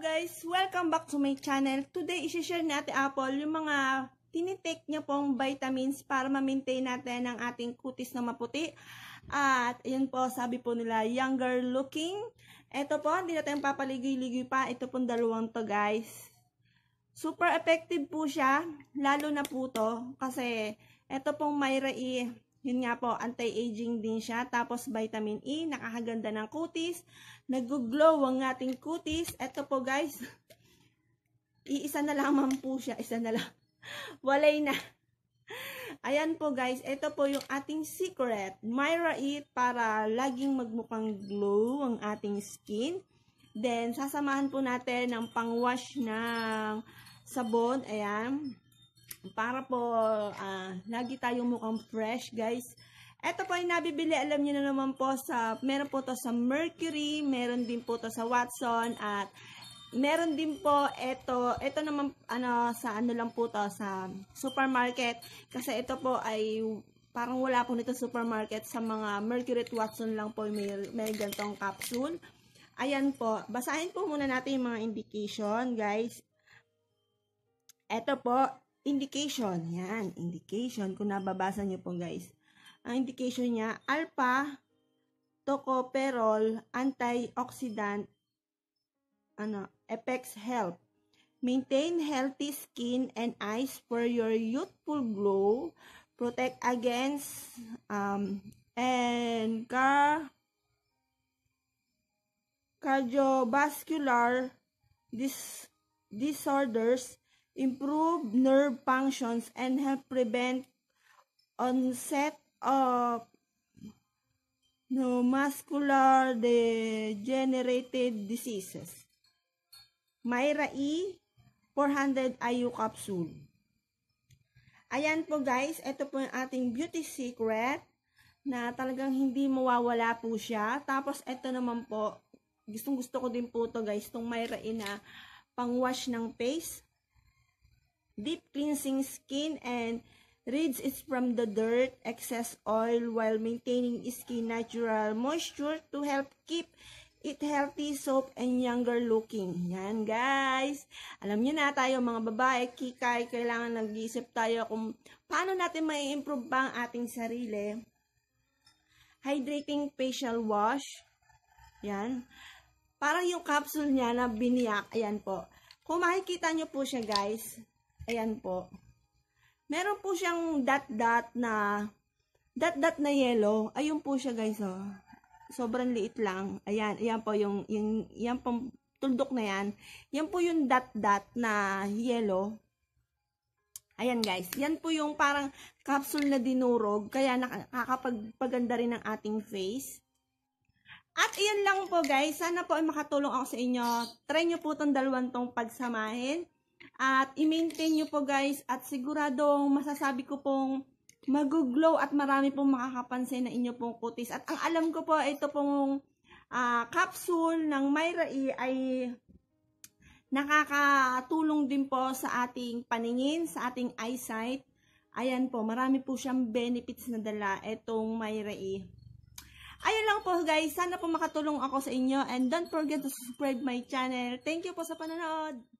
guys! Welcome back to my channel. Today, isi-share ni Ate Apple yung mga tinitake niya pong vitamins para ma-maintain natin ang ating kutis na maputi. At, ayun po, sabi po nila, younger looking. Ito po, hindi natin papaligoy-ligoy pa. Ito pong dalawang to guys. Super effective po siya, lalo na po to. Kasi, ito pong may rai yun nga po, anti-aging din siya. Tapos vitamin E, nakakaganda ng kutis. Nag-glow ang ating kutis. Ito po guys, iisa na lamang po siya. Isa na lang. Walay na. Ayan po guys, ito po yung ating secret. Myra Eat para laging magmukhang glow ang ating skin. Then, sasamahan po natin ng pang-wash ng sabon. Ayan para po uh, lagi tayong mukhang fresh guys. Ito po ay nabibili, alam niyo na naman po sa, meron po to sa Mercury, meron din po to sa Watson, at meron din po ito, ito naman ano, sa ano lang po to, sa supermarket, kasi ito po ay parang wala po nito supermarket, sa mga Mercury at Watson lang po may, may gantong capsule. Ayan po, basahin po muna natin yung mga indication guys. Ito po, indication. Yan, indication. Kung nababasa nyo po guys. Ang indication niya, alpha tocopherol, antioxidant ano, effects help. Maintain healthy skin and eyes for your youthful glow. Protect against um, and car cardiovascular dis disorders improve nerve functions, and help prevent onset of no, muscular degenerated diseases. Myra E, 400 IU capsule. Ayan po guys, ito po yung ating beauty secret na talagang hindi mawawala po siya. Tapos ito naman po, gustong gusto ko din po to guys, itong Myra E na pang-wash ng face deep cleansing skin and rids it from the dirt, excess oil while maintaining skin natural moisture to help keep it healthy, soap, and younger looking. Yan, guys. Alam nyo na tayo, mga babae, kikay, kailangan nag-iisip tayo kung paano natin may improve ba ang ating sarili. Hydrating facial wash. Yan. Parang yung capsule niya na biniyak. Ayan po. Kung makikita nyo po siya, guys, Ayan po. Meron po siyang dot-dot na dot-dot na yellow. Ayun po siya guys, oh. Sobrang liit lang. Ayan, ayan po yung, yung yan pong tuldok na yan. Yan po yung dot-dot na yellow. Ayan guys, yan po yung parang capsule na dinurog, kaya nakakapagpaganda rin ng ating face. At iyan lang po guys, sana po ay makatulong ako sa inyo. Try nyo po itong dalawang tong pagsamahin. At i-maintain nyo po guys at siguradong masasabi ko pong mag-glow at marami pong makakapansin na inyo pong kutis. At ang alam ko po, ito pong uh, capsule ng Myrae ay nakakatulong din po sa ating paningin, sa ating eyesight. Ayan po, marami po siyang benefits na dala itong Myrae. Ayun lang po guys, sana po makatulong ako sa inyo and don't forget to subscribe my channel. Thank you po sa panonood!